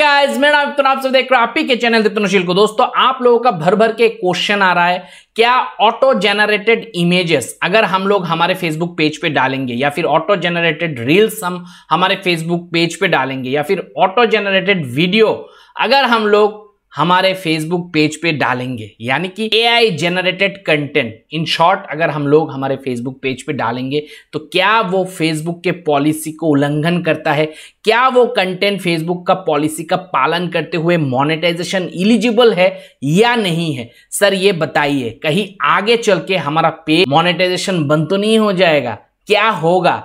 hi guys मैं नाम आप सब देख रहे हो आप ही के चैनल दिप्तनशील को दोस्तों आप लोगों का भर भर के क्वेश्चन आ रहा है क्या ऑटो जनरेटेड इमेजेस अगर हम लोग हमारे फेसबुक पेज पे डालेंगे या फिर ऑटो जनरेटेड रील्स हम हमारे फेसबुक पेज पे डालेंगे या फिर ऑटो जनरेटेड वीडियो अगर हम लोग हमारे फेसबुक पेज पे डालेंगे यानी कि A I generated content in short अगर हम लोग हमारे फेसबुक पेज पे डालेंगे तो क्या वो फेसबुक के पॉलिसी को उल्लंघन करता है क्या वो कंटेंट फेसबुक का पॉलिसी का पालन करते हुए मोनेटाइजेशन इलिजिबल है या नहीं है सर ये बताइए कहीं आगे चल के हमारा पेज मोनेटाइजेशन बंद तो नहीं हो जाएगा क्या होगा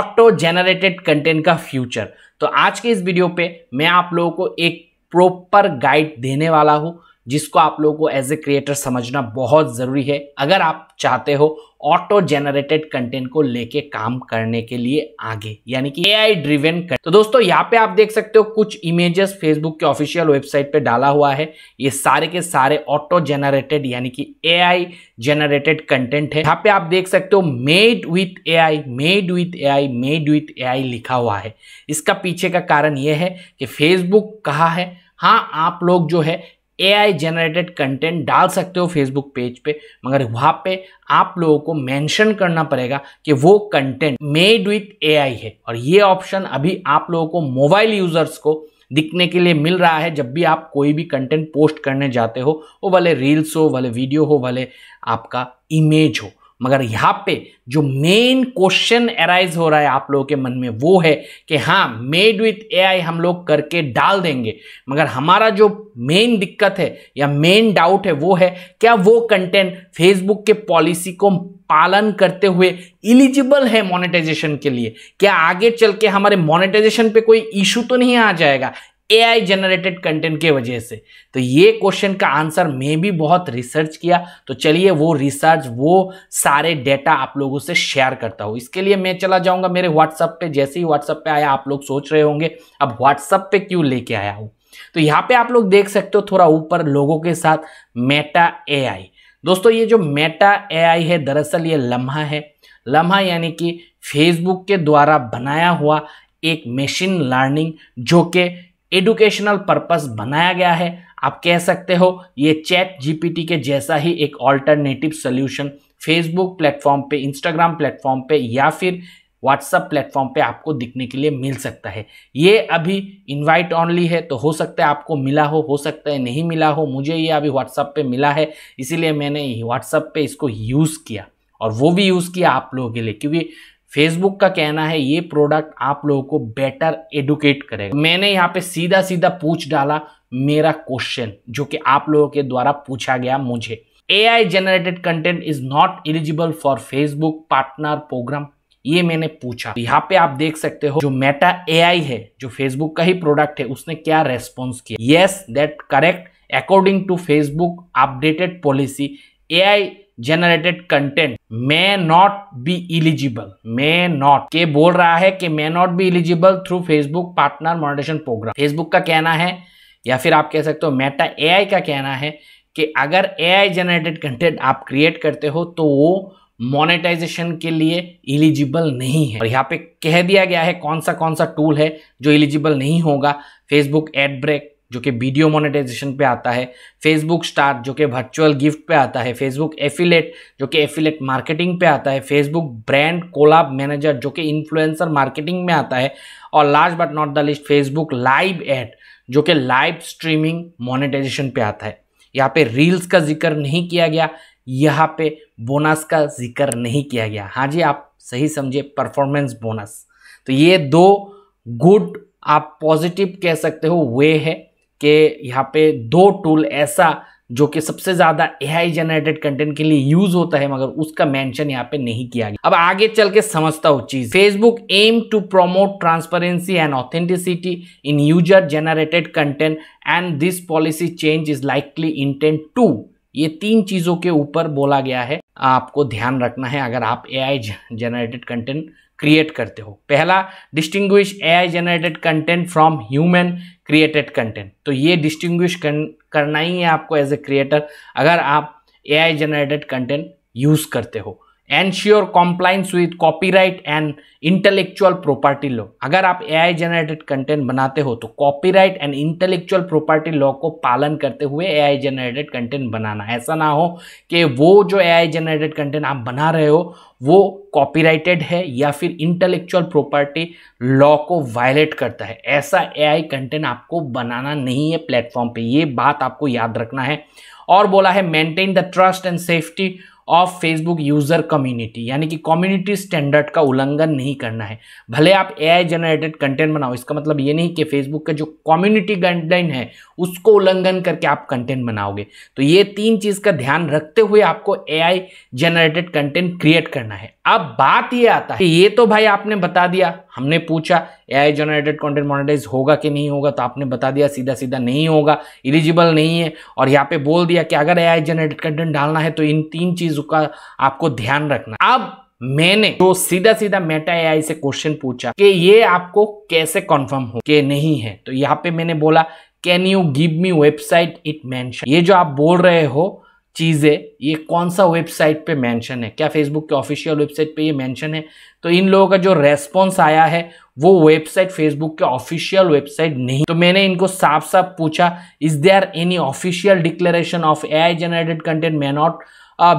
ऑटो जनरेटेड कंटेंट का फ्यूचर तो आज के इस वीडियो पे मैं आप लोगों को एक प्रॉपर गाइड देने वाला हूँ जिसको आप लोगों को एज ए क्रिएटर समझना बहुत ज़रूरी है अगर आप चाहते हो ऑटो जेनरेटेड कंटेंट को लेके काम करने के लिए आगे यानी कि एआई ड्रिवेन कर तो दोस्तों यहाँ पे आप देख सकते हो कुछ इमेजेस फेसबुक के ऑफिशियल वेबसाइट पे डाला हुआ है ये सारे के सारे ऑटो जेनरेटेड यानी कि एआई जेनरेटेड कंटेंट है यहाँ पे आप देख सकते हो made with I made with I made with I लिखा हुआ है इसका पीछे का कारण यह है कि फेसबुक कहा है हाँ आप लोग जो है ए आई जनरेटेड कंटेंट डाल सकते हो फेसबुक पेज पे मगर वहाँ पे आप लोगों को मेंशन करना पड़ेगा कि वो content made with A I है और ये ऑप्शन अभी आप लोगों को मोबाइल यूजर्स को दिखने के लिए मिल रहा है जब भी आप कोई भी कंटेंट पोस्ट करने जाते हो वो भले रील्स हो वाले वीडियो हो भले आपका इमेज हो मगर यहाँ पे जो मेन क्वेश्चन एराइज हो रहा है आप लोगों के मन में वो है कि हाँ मेड विथ एआई हम लोग करके डाल देंगे मगर हमारा जो मेन दिक्कत है या मेन डाउट है वो है क्या वो कंटेंट फेसबुक के पॉलिसी को पालन करते हुए इलिजिबल है मोनेटाइजेशन के लिए क्या आगे चल के हमारे मोनेटाइजेशन पे कोई इशू तो नहीं आ जाएगा एआई जनरेटेड कंटेंट के वजह से तो ये क्वेश्चन का आंसर मैं भी बहुत रिसर्च किया तो चलिए वो रिसर्च वो सारे डेटा आप लोगों से शेयर करता हूँ इसके लिए मैं चला जाऊँगा मेरे व्हाट्सअप पे जैसे ही व्हाट्सअप पे आया आप लोग सोच रहे होंगे अब व्हाट्सअप पे क्यों लेके आया हूँ तो यहाँ पे आप लोग देख सकते हो थोड़ा ऊपर लोगों के साथ मेटा एआई दोस्तों ये जो मेटा एआई है दरअसल ये लम्हा है लम्हा यानी कि फेसबुक के द्वारा बनाया हुआ एक मशीन लर्निंग जो कि एडुकेशनल पर्पस बनाया गया है आप कह सकते हो ये चैट जीपीटी के जैसा ही एक ऑल्टरनेटिव सोल्यूशन फेसबुक प्लेटफॉर्म पे इंस्टाग्राम प्लेटफॉर्म पे या फिर व्हाट्सअप प्लेटफॉर्म पे आपको दिखने के लिए मिल सकता है ये अभी इनवाइट ऑनली है तो हो सकता है आपको मिला हो हो सकता है नहीं मिला हो मुझे ये अभी व्हाट्सअप पे मिला है इसीलिए मैंने व्हाट्सअप पे इसको यूज़ किया और वो भी यूज़ किया आप लोगों के लिए क्योंकि फेसबुक का कहना है ये प्रोडक्ट आप लोगों को बेटर एडुकेट करेगा मैंने यहाँ पे सीधा सीधा पूछ डाला मेरा क्वेश्चन जो कि आप लोगों के द्वारा पूछा गया मुझे AI generated content is not eligible for Facebook partner programme ये मैंने पूछा यहाँ पे आप देख सकते हो जो मेटा एआई है जो फेसबुक का ही प्रोडक्ट है उसने क्या रेस्पॉन्स किया yes that correct according to Facebook updated policy A I generated content may not be eligible may not के बोल रहा है कि may not be eligible through Facebook partner monetisation programme Facebook का कहना है या फिर आप कह सकते हो मेटा आई का कहना है कि अगर आई जनरेटेड कंटेंट आप क्रिएट करते हो तो वो मोनेटाइजेशन के लिए इलिजिबल नहीं है और यहाँ पे कह दिया गया है कौन सा कौन सा टूल है जो इलिजिबल नहीं होगा फेसबुक एड ब्रेक जो कि वीडियो मोनेटाइजेशन पे आता है फेसबुक स्टार जो कि वर्चुअल गिफ्ट पे आता है फेसबुक एफिलेट जो कि एफिलेट मार्केटिंग पे आता है फेसबुक ब्रांड कोलाब मैनेजर जो कि इन्फ्लुएंसर मार्केटिंग में आता है और last but not the least Facebook live ad जो कि लाइव स्ट्रीमिंग मोनेटाइजेशन पे आता है यहाँ पे रील्स का जिक्र नहीं किया गया यहाँ पे बोनस का जिक्र नहीं किया गया हाँ जी आप सही समझे परफॉर्मेंस बोनस तो ये दो गुड आप पॉजिटिव कह सकते हो वे है के यहाँ पे दो टूल ऐसा जो कि सबसे ज्यादा एआई जनरेटेड कंटेंट के लिए यूज होता है मगर उसका मेंशन यहाँ पे नहीं किया गया अब आगे चल के समझता हूँ चीज Facebook aim to promote transparency and authenticity in user generated content and this policy change is likely intent to ये तीन चीजों के ऊपर बोला गया है आपको ध्यान रखना है अगर आप A I generated content create करते हो पहला distinguish AI generated content from human created content तो ये डिस्टिंग्विश करना ही है आपको एज ए क्रिएटर अगर आप एआई जनरेटेड कंटेंट यूज़ करते हो ensure compliance with copyright and intellectual property law अगर आप एआई जनरेटेड कंटेंट बनाते हो तो copyright and intellectual property law को पालन करते हुए एआई जनरेटेड कंटेंट बनाना ऐसा ना हो कि वो जो एआई जनरेटेड कंटेंट आप बना रहे हो वो कॉपीराइटेड है या फिर इंटेलेक्चुअल प्रॉपर्टी लॉ को वायलेट करता है ऐसा एआई कंटेंट आपको बनाना नहीं है प्लेटफॉर्म पे ये बात आपको याद रखना है और बोला है maintain the trust and safety of Facebook user community यानी कि कम्युनिटी स्टैंडर्ड का उल्लंघन नहीं करना है भले आप आई जनरेटेड कंटेंट बनाओ इसका मतलब ये नहीं कि फेसबुक का जो कम्युनिटी गाइडलाइन है उसको उल्लंघन करके आप कंटेंट बनाओगे तो ये तीन चीज़ का ध्यान रखते हुए आपको आई जनरेटेड कंटेंट क्रिएट करना है अब बात ये आता है ये तो भाई आपने बता दिया हमने पूछा A I generated content monetise होगा कि नहीं होगा तो आपने बता दिया सीधा सीधा नहीं होगा इलिजिबल नहीं है और यहाँ पे बोल दिया कि अगर आई जनरेटेड कंटेंट डालना है तो इन तीन चीज़ों का आपको ध्यान रखना अब मैंने तो सीधा सीधा मेटा एआई से क्वेश्चन पूछा कि ये आपको कैसे कंफर्म हो कि नहीं है तो यहाँ पे मैंने बोला can you give me website it mention ये जो आप बोल रहे हो चीज़ है ये कौन सा वेबसाइट पे मेंशन है क्या फेसबुक के ऑफिशियल वेबसाइट पे ये मेंशन है तो इन लोगों का जो रेस्पॉन्स आया है वो वेबसाइट फेसबुक के ऑफिशियल वेबसाइट नहीं तो मैंने इनको साफ साफ पूछा is are any official declaration of A I generated content may not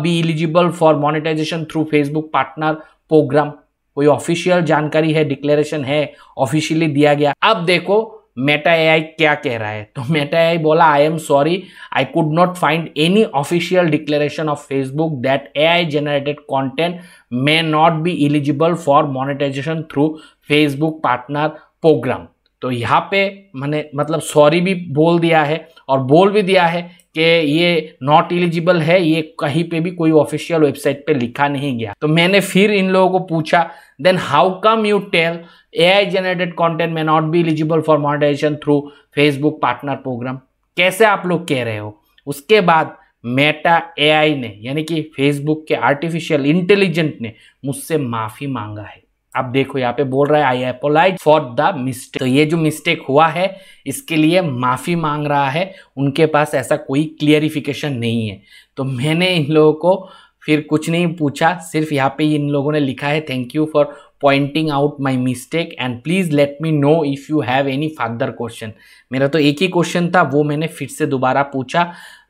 be eligible for monetisation through Facebook partner programme कोई ऑफिशियल जानकारी है डिक्लेरेशन है ऑफिशियली दिया गया अब देखो मेटा एआई क्या कह रहा है तो मेटा एआई बोला I am sorry I could not find any official declaration of Facebook that AI generated content may not be eligible for monetisation through Facebook partner programme तो यहाँ पे मैंने मतलब सॉरी भी बोल दिया है और बोल भी दिया है कि ये नॉट एलिजिबल है ये कहीं पे भी कोई ऑफिशियल वेबसाइट पे लिखा नहीं गया तो मैंने फिर इन लोगों को पूछा then how come you tell A I generated content may not be eligible for monetisation through Facebook partner programme कैसे आप लोग कह रहे हो उसके बाद मेटा ए ने यानी कि फेसबुक के आर्टिफिशियल इंटेलिजेंट ने मुझसे माफ़ी मांगा है आप देखो यहाँ पे बोल रहा है I apologise for the mistake तो ये जो मिस्टेक हुआ है इसके लिए माफ़ी मांग रहा है उनके पास ऐसा कोई क्लियरिफिकेशन नहीं है तो मैंने इन लोगों को फिर कुछ नहीं पूछा सिर्फ यहाँ पे इन लोगों ने लिखा है thank you for pointing out my mistake and please let me know if you have any further question मेरा तो एक ही क्वेश्चन था वो मैंने फिर से दोबारा पूछा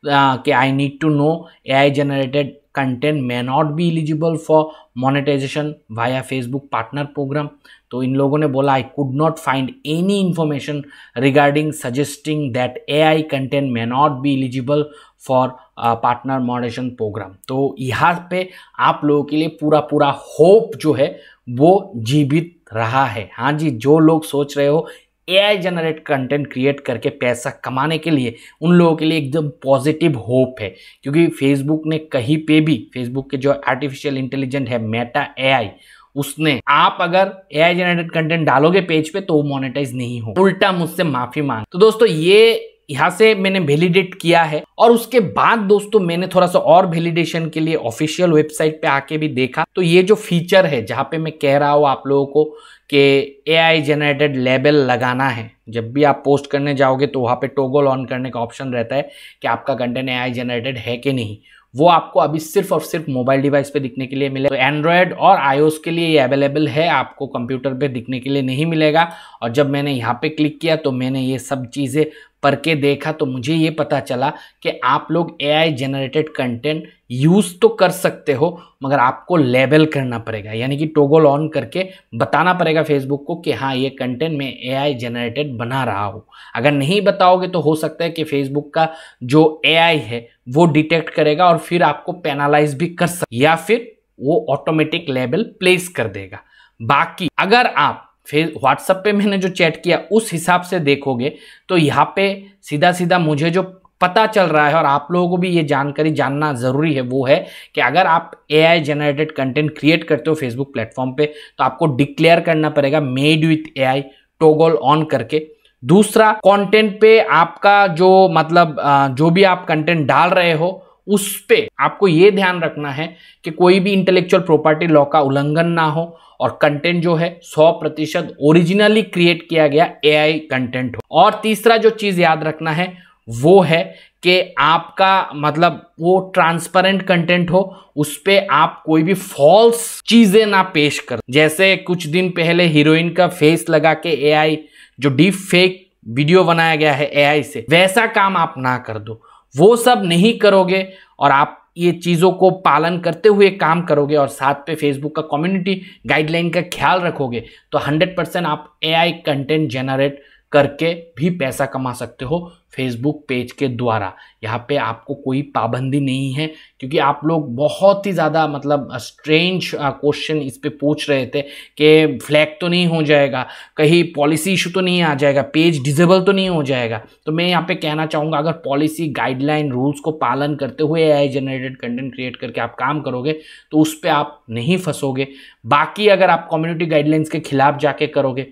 कि I need to know A I generated content may not be eligible for monetisation via Facebook partner programme तो इन लोगों ने बोला I could not find any information regarding suggesting that A I content may not be eligible for partner monetisation programme तो यहाँ पे आप लोगों के लिए पूरा पूरा होप जो है वो जीवित रहा है हाँ जी जो लोग सोच रहे हो एआई जनरेट कंटेंट क्रिएट करके पैसा कमाने के लिए उन लोगों के लिए एकदम पॉजिटिव होप है क्योंकि फेसबुक ने कहीं पे भी फेसबुक के जो आर्टिफिशियल इंटेलिजेंट है मेटा एआई उसने आप अगर एआई जनरेटेड कंटेंट डालोगे पेज पे तो वो मोनेटाइज नहीं हो उल्टा मुझसे माफी मांग तो दोस्तों ये यहाँ से मैंने वैलिडेट किया है और उसके बाद दोस्तों मैंने थोड़ा सा और वैलिडेशन के लिए ऑफिशियल वेबसाइट पे आके भी देखा तो ये जो फीचर है जहाँ पे मैं कह रहा हूँ आप लोगों को कि एआई जनरेटेड लेबल लगाना है जब भी आप पोस्ट करने जाओगे तो वहाँ पे टोगल ऑन करने का ऑप्शन रहता है कि आपका कंटेंट आई जनरेटेड है कि नहीं वो आपको अभी सिर्फ और सिर्फ मोबाइल डिवाइस पे दिखने के लिए मिलेगा तो एंड्रॉयड और आई के लिए ये अवेलेबल है आपको कंप्यूटर पे दिखने के लिए नहीं मिलेगा और जब मैंने यहाँ पे क्लिक किया तो मैंने ये सब चीज़ें पढ़ के देखा तो मुझे ये पता चला कि आप लोग एआई जनरेटेड कंटेंट यूज़ तो कर सकते हो मगर आपको लेबल करना पड़ेगा यानी कि टोगल ऑन करके बताना पड़ेगा फेसबुक को कि हाँ ये कंटेंट मैं एआई जनरेटेड बना रहा हूँ अगर नहीं बताओगे तो हो सकता है कि फेसबुक का जो एआई है वो डिटेक्ट करेगा और फिर आपको पेनालाइज भी कर सक या फिर वो ऑटोमेटिक लेबल प्लेस कर देगा बाकी अगर आप फिर व्हाट्सअप पे मैंने जो चैट किया उस हिसाब से देखोगे तो यहाँ पे सीधा सीधा मुझे जो पता चल रहा है और आप लोगों को भी ये जानकारी जानना ज़रूरी है वो है कि अगर आप A I generated content create करते हो फेसबुक प्लेटफॉर्म पे तो आपको डिक्लेयर करना पड़ेगा made with A I toggle on करके दूसरा कंटेंट पे आपका जो मतलब जो भी आप कंटेंट डाल रहे हो उस पर आपको ये ध्यान रखना है कि कोई भी इंटेलेक्चुअल प्रॉपर्टी लॉ का उल्लंघन ना हो और कंटेंट जो है 100 प्रतिशत ओरिजिनली क्रिएट किया गया एआई कंटेंट हो और तीसरा जो चीज़ याद रखना है वो है कि आपका मतलब वो ट्रांसपेरेंट कंटेंट हो उस पर आप कोई भी फॉल्स चीज़ें ना पेश कर जैसे कुछ दिन पहले हीरोइन का फेस लगा के एआई जो डीप फेक वीडियो बनाया गया है एआई से वैसा काम आप ना कर दो वो सब नहीं करोगे और आप ये चीज़ों को पालन करते हुए काम करोगे और साथ पे फेसबुक का कम्युनिटी गाइडलाइन का ख्याल रखोगे तो 100 परसेंट आप एआई कंटेंट जनरेट करके भी पैसा कमा सकते हो फेसबुक पेज के द्वारा यहाँ पे आपको कोई पाबंदी नहीं है क्योंकि आप लोग बहुत ही ज़्यादा मतलब स्ट्रेंज क्वेश्चन इस पर पूछ रहे थे कि फ्लैग तो नहीं हो जाएगा कहीं पॉलिसी इशू तो नहीं आ जाएगा पेज डिजेबल तो नहीं हो जाएगा तो मैं यहाँ पे कहना चाहूँगा अगर पॉलिसी गाइडलाइन रूल्स को पालन करते हुए आई जनरेटेड कंटेंट क्रिएट करके आप काम करोगे तो उस पर आप नहीं फंसोगे बाकी अगर आप कम्युनिटी गाइडलाइंस के खिलाफ जाके करोगे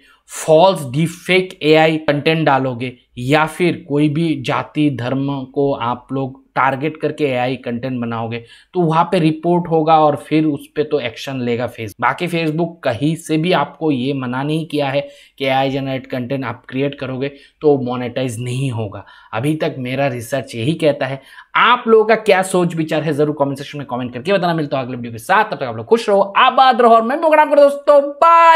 false deepfake AI content डालोगे या फिर कोई भी जाति धर्म को आप लोग टारगेट करके एआई कंटेंट बनाओगे तो वहाँ पे रिपोर्ट होगा और फिर उस पर तो एक्शन लेगा फेस बाकी फेसबुक कहीं से भी आपको ये मना नहीं किया है कि एआई जनरेट कंटेंट आप क्रिएट करोगे तो मोनेटाइज नहीं होगा अभी तक मेरा रिसर्च यही कहता है आप लोगों का क्या सोच विचार है जरूर कमेंट सेक्शन में कमेंट करके बताना मिलता हूँ अगले वीडियो के साथ तब तक आप लोग खुश रहो आबाद रहो और मैं प्रोग्राम करो दोस्तों बाय